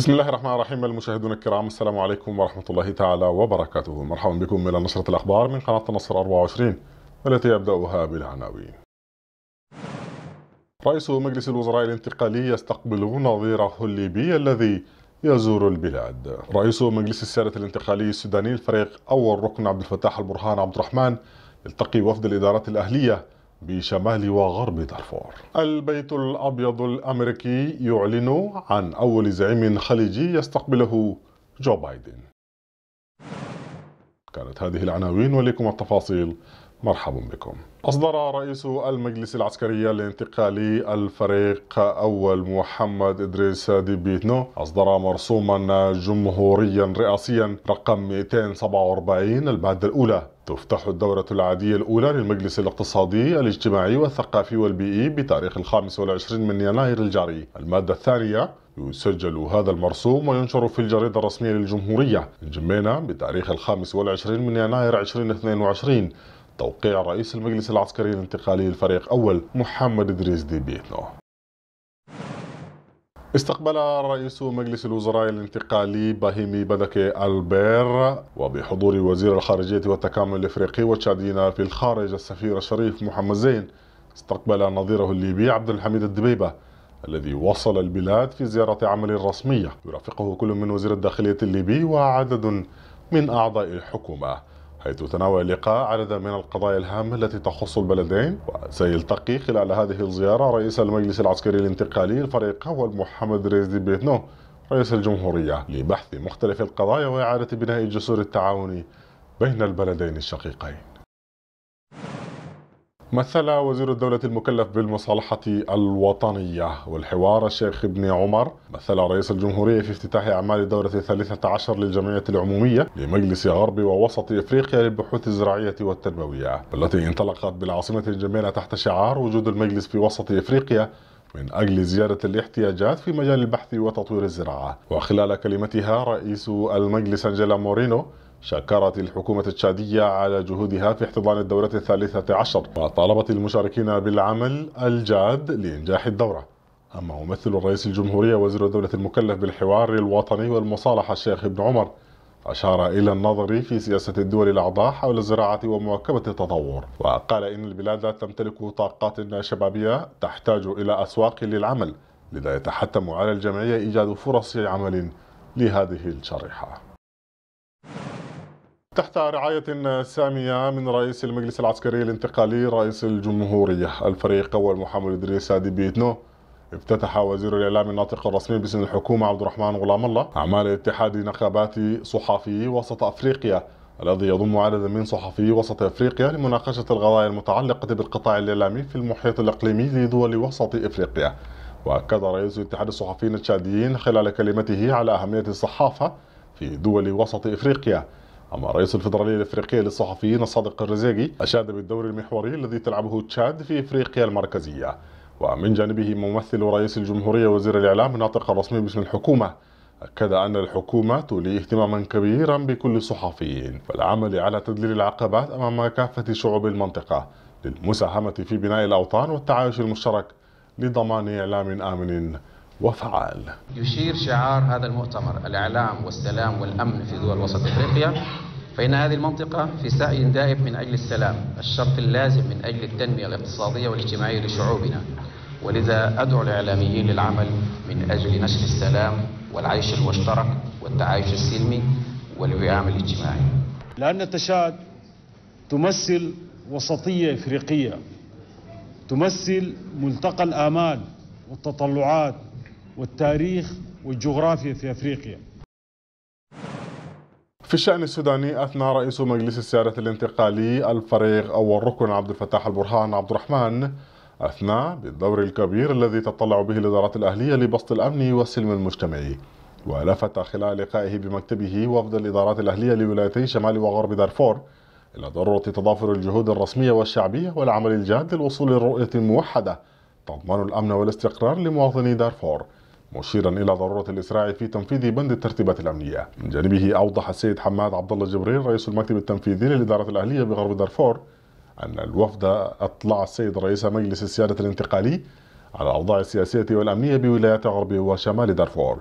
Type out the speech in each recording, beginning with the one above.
بسم الله الرحمن الرحيم المشاهدون الكرام السلام عليكم ورحمة الله تعالى وبركاته مرحبا بكم إلى نشرة الأخبار من قناة النصر 24 والتي يبدأها بالعناوين رئيس مجلس الوزراء الانتقالي يستقبل نظيره الليبي الذي يزور البلاد رئيس مجلس السيادة الانتقالي السوداني الفريق أول ركن عبد الفتاح البرهان عبد الرحمن يلتقي وفد الإدارات الأهلية بشمال وغرب دارفور البيت الأبيض الأمريكي يعلن عن أول زعيم خليجي يستقبله جو بايدن كانت هذه العناوين ولكم التفاصيل مرحبا بكم أصدر رئيس المجلس العسكري الانتقالي الفريق أول محمد إدريس ديبيتنو أصدر مرسوما جمهوريا رئاسيا رقم 247 المادة الأولى تفتح الدورة العادية الأولى للمجلس الاقتصادي الاجتماعي والثقافي والبيئي بتاريخ الخامس والعشرين من يناير الجاري المادة الثانية يسجل هذا المرسوم وينشر في الجريدة الرسمية للجمهورية جمينا بتاريخ الخامس والعشرين من يناير 2022 توقيع رئيس المجلس العسكري الانتقالي للفريق أول محمد إدريس دي بيتنو استقبل رئيس مجلس الوزراء الانتقالي باهيمي بدكي البير وبحضور وزير الخارجية والتكامل الافريقي وتشادينا في الخارج السفير الشريف محمد زين استقبل نظيره الليبي عبد الحميد الدبيبة الذي وصل البلاد في زيارة عمل رسمية يرافقه كل من وزير الداخلية الليبي وعدد من أعضاء الحكومة حيث تناول اللقاء عددا من القضايا الهامة التي تخص البلدين وسيلتقي خلال هذه الزيارة رئيس المجلس العسكري الانتقالي الفريق هو محمد ريزدي بيتنو رئيس الجمهورية لبحث مختلف القضايا وإعادة بناء الجسور التعاوني بين البلدين الشقيقين مثل وزير الدولة المكلف بالمصالحة الوطنية والحوار الشيخ ابن عمر مثل رئيس الجمهورية في افتتاح أعمال الدورة الثالثة عشر للجمعية العمومية لمجلس غرب ووسط إفريقيا للبحوث الزراعية والتربوية والتي انطلقت بالعاصمة الجميلة تحت شعار وجود المجلس في وسط إفريقيا من أجل زيادة الاحتياجات في مجال البحث وتطوير الزراعة وخلال كلمتها رئيس المجلس أنجيلا مورينو شكرت الحكومة التشادية على جهودها في احتضان الدورة الثالثة عشر وطالبت المشاركين بالعمل الجاد لإنجاح الدورة أما ممثل الرئيس الجمهورية وزير الدولة المكلف بالحوار الوطني والمصالحة الشيخ ابن عمر أشار إلى النظر في سياسة الدول الأعضاء حول الزراعة ومواكبة التطور وقال إن البلاد لا تمتلك طاقات شبابية تحتاج إلى أسواق للعمل لذا يتحتم على الجمعية إيجاد فرص عمل لهذه الشريحة تحت رعاية سامية من رئيس المجلس العسكري الانتقالي رئيس الجمهورية الفريق أول محمد إدريس سادي بيتنو افتتح وزير الإعلام الناطق الرسمي باسم الحكومة عبد الرحمن غلام الله أعمال اتحاد نقابات صحفي وسط أفريقيا الذي يضم عددا من صحفي وسط أفريقيا لمناقشة القضايا المتعلقة بالقطاع الإعلامي في المحيط الإقليمي لدول وسط أفريقيا وأكد رئيس اتحاد الصحفيين التشاديين خلال كلمته على أهمية الصحافة في دول وسط أفريقيا أما رئيس الفدرالية الإفريقية للصحفيين الصادق الرزيقي أشاد بالدور المحوري الذي تلعبه تشاد في إفريقيا المركزية ومن جانبه ممثل رئيس الجمهورية وزير الإعلام الناطق الرسمي باسم الحكومة أكد أن الحكومة تولي اهتماما كبيرا بكل الصحفيين والعمل على تذليل العقبات أمام كافة شعوب المنطقة للمساهمة في بناء الأوطان والتعايش المشترك لضمان إعلام آمن وفعال يشير شعار هذا المؤتمر الإعلام والسلام والأمن في دول وسط أفريقيا فإن هذه المنطقة في سعي دائم من أجل السلام الشرط اللازم من أجل التنمية الاقتصادية والاجتماعية لشعوبنا ولذا أدعو الإعلاميين للعمل من أجل نشر السلام والعيش المشترك والتعايش السلمي والوئام الاجتماعي لأن تشاد تمثل وسطية إفريقية تمثل ملتقى الآمال والتطلعات والتاريخ والجغرافيا في أفريقيا في الشأن السوداني أثنى رئيس مجلس السيادة الانتقالي الفريق أو الركن عبد الفتاح البرهان عبد الرحمن أثنى بالدور الكبير الذي تطلع به الإدارات الأهلية لبسط الأمن والسلم المجتمعي ولفت خلال لقائه بمكتبه وفد الإدارات الأهلية لولايتي شمال وغرب دارفور إلى ضرورة تضافر الجهود الرسمية والشعبية والعمل الجاد للوصول لرؤية موحدة تضمن الأمن والاستقرار لمواطني دارفور مشيرا الى ضروره الاسراع في تنفيذ بند الترتيبات الامنيه. من جانبه اوضح السيد حماد عبد الله جبريل رئيس المكتب التنفيذي للاداره الاهليه بغرب دارفور ان الوفد اطلع السيد رئيس مجلس السياده الانتقالي على الاوضاع السياسيه والامنيه بولايات غرب وشمال دارفور.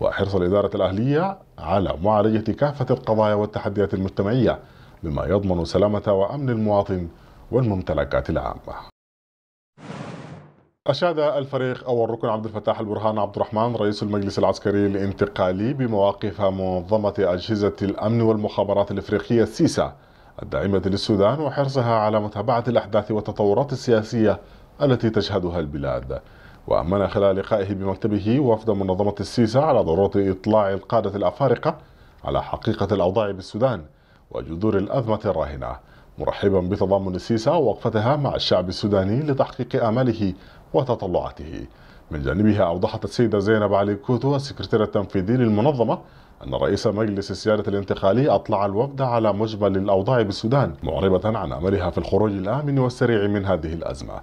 وحرص الاداره الاهليه على معالجه كافه القضايا والتحديات المجتمعيه بما يضمن سلامه وامن المواطن والممتلكات العامه. أشاد الفريق أول ركن عبد الفتاح البرهان عبد الرحمن رئيس المجلس العسكري الانتقالي بمواقف منظمة أجهزة الأمن والمخابرات الإفريقية السيسا الداعمة للسودان وحرصها على متابعة الأحداث والتطورات السياسية التي تشهدها البلاد وأمن خلال لقائه بمكتبه وفد منظمة السيسا على ضرورة إطلاع القادة الأفارقة على حقيقة الأوضاع بالسودان وجذور الأزمة الراهنة مرحبا بتضامن السيسة ووقفتها مع الشعب السوداني لتحقيق آماله وتطلعاته من جانبها أوضحت السيدة زينب علي كوتو السكرتيرة التنفيذي للمنظمة أن رئيس مجلس السيادة الانتقالي أطلع الوفد على مجمل الأوضاع بالسودان معربة عن أملها في الخروج الآمن والسريع من هذه الأزمة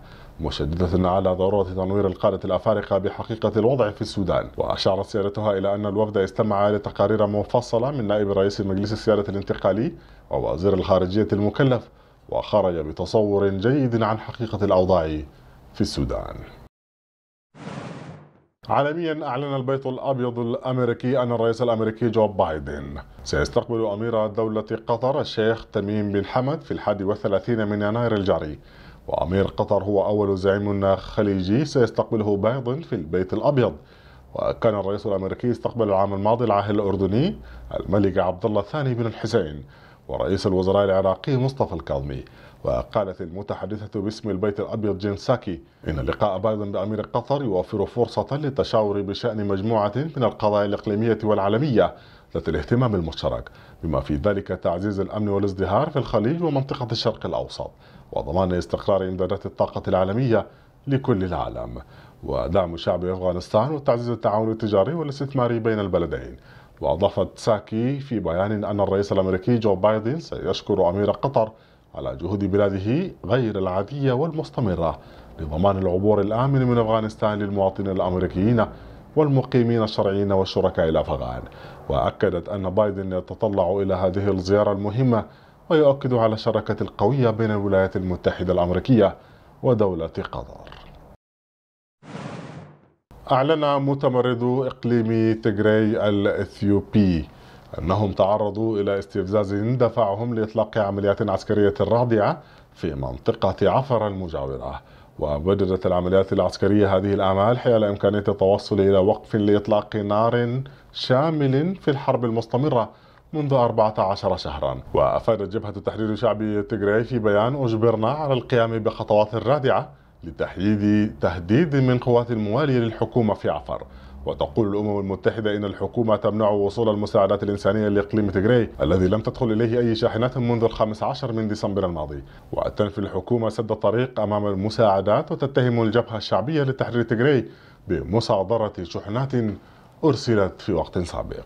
مشددة على ضرورة تنوير القادة الأفارقة بحقيقة الوضع في السودان وأشارت سيادتها إلى أن الوفد استمع لتقارير مفصلة من نائب رئيس مجلس السيادة الانتقالي ووزير الخارجية المكلف وخرج بتصور جيد عن حقيقة الأوضاع في السودان عالميا أعلن البيت الأبيض الأمريكي أن الرئيس الأمريكي جو بايدن سيستقبل أمير دولة قطر الشيخ تميم بن حمد في الحادي والثلاثين من يناير الجاري وأمير قطر هو أول زعيم خليجي سيستقبله بايدن في البيت الأبيض وكان الرئيس الأمريكي استقبل العام الماضي العاهل الأردني الملك عبد الله الثاني بن الحسين ورئيس الوزراء العراقي مصطفى الكاظمي وقالت المتحدثة باسم البيت الأبيض جين ساكي إن لقاء بايدن بأمير قطر يوفر فرصة للتشاور بشأن مجموعة من القضايا الإقليمية والعالمية ذات الاهتمام المشترك بما في ذلك تعزيز الأمن والازدهار في الخليج ومنطقة الشرق الأوسط وضمان استقرار إمدادات الطاقة العالمية لكل العالم ودعم شعب أفغانستان وتعزيز التعاون التجاري والاستثماري بين البلدين وأضافت ساكي في بيان أن الرئيس الأمريكي جو بايدن سيشكر أمير قطر على جهود بلاده غير العادية والمستمرة لضمان العبور الآمن من أفغانستان للمواطنين الأمريكيين والمقيمين الشرعيين والشركاء الأفغان وأكدت أن بايدن يتطلع إلى هذه الزيارة المهمة ويؤكد على الشراكة القوية بين الولايات المتحدة الأمريكية ودولة قطر أعلن متمردو إقليم تجري الإثيوبي أنهم تعرضوا إلى استفزاز دفعهم لإطلاق عمليات عسكرية رادعة في منطقة عفر المجاورة وبددت العمليات العسكرية هذه الأعمال حيال إمكانية التوصل إلى وقف لإطلاق نار شامل في الحرب المستمرة منذ 14 شهرا وأفادت جبهة التحرير الشعبي تجري في بيان أجبرنا على القيام بخطوات رادعة لتحييد تهديد من قوات الموالية للحكومة في عفر وتقول الأمم المتحدة إن الحكومة تمنع وصول المساعدات الإنسانية لإقليم تجري الذي لم تدخل إليه أي شاحنات منذ الخامس عشر من ديسمبر الماضي وتنفي الحكومة سد الطريق أمام المساعدات وتتهم الجبهة الشعبية لتحرير تجري بمصادرة شحنات أرسلت في وقت سابق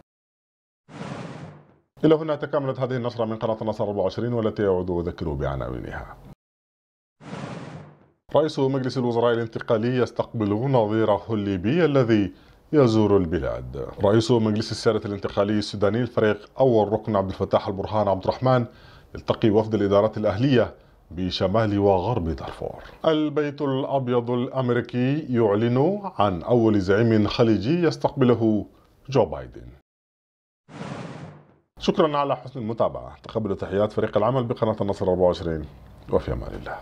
إلى هنا تكملت هذه النشرة من قناة النصر 24 والتي أعود أذكر بعناوينها رئيس مجلس الوزراء الانتقالي يستقبل نظيره الليبي الذي يزور البلاد رئيس مجلس السيادة الانتقالي السوداني الفريق أول ركن عبد الفتاح البرهان عبد الرحمن التقي وفد الإدارات الأهلية بشمال وغرب دارفور البيت الأبيض الأمريكي يعلن عن أول زعيم خليجي يستقبله جو بايدن شكرا على حسن المتابعة تقبل تحيات فريق العمل بقناة النصر 24 وفي أمان الله